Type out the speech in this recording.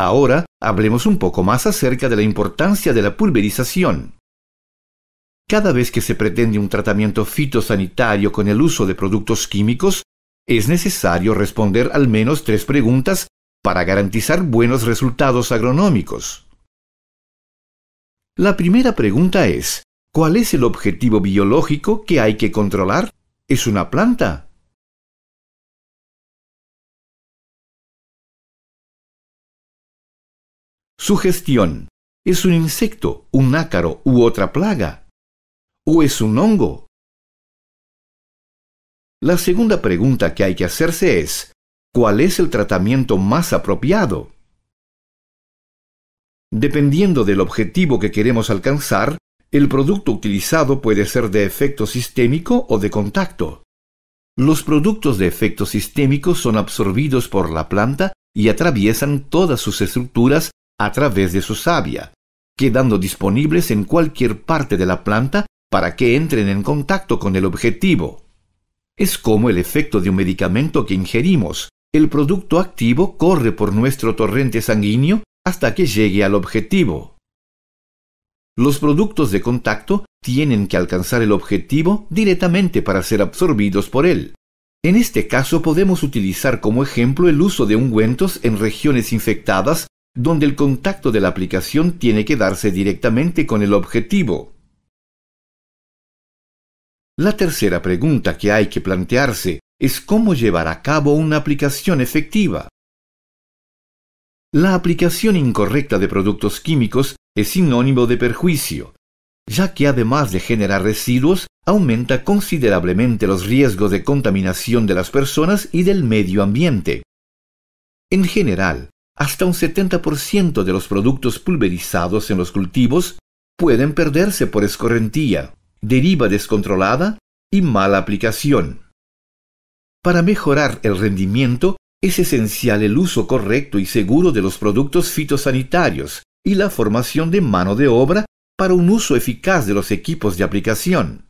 Ahora hablemos un poco más acerca de la importancia de la pulverización. Cada vez que se pretende un tratamiento fitosanitario con el uso de productos químicos, es necesario responder al menos tres preguntas para garantizar buenos resultados agronómicos. La primera pregunta es, ¿cuál es el objetivo biológico que hay que controlar? ¿Es una planta? Sugestión. ¿Es un insecto, un ácaro u otra plaga? ¿O es un hongo? La segunda pregunta que hay que hacerse es, ¿cuál es el tratamiento más apropiado? Dependiendo del objetivo que queremos alcanzar, el producto utilizado puede ser de efecto sistémico o de contacto. Los productos de efecto sistémico son absorbidos por la planta y atraviesan todas sus estructuras a través de su savia, quedando disponibles en cualquier parte de la planta para que entren en contacto con el objetivo. Es como el efecto de un medicamento que ingerimos. El producto activo corre por nuestro torrente sanguíneo hasta que llegue al objetivo. Los productos de contacto tienen que alcanzar el objetivo directamente para ser absorbidos por él. En este caso podemos utilizar como ejemplo el uso de ungüentos en regiones infectadas donde el contacto de la aplicación tiene que darse directamente con el objetivo. La tercera pregunta que hay que plantearse es cómo llevar a cabo una aplicación efectiva. La aplicación incorrecta de productos químicos es sinónimo de perjuicio, ya que además de generar residuos, aumenta considerablemente los riesgos de contaminación de las personas y del medio ambiente. En general, hasta un 70% de los productos pulverizados en los cultivos pueden perderse por escorrentía, deriva descontrolada y mala aplicación. Para mejorar el rendimiento es esencial el uso correcto y seguro de los productos fitosanitarios y la formación de mano de obra para un uso eficaz de los equipos de aplicación.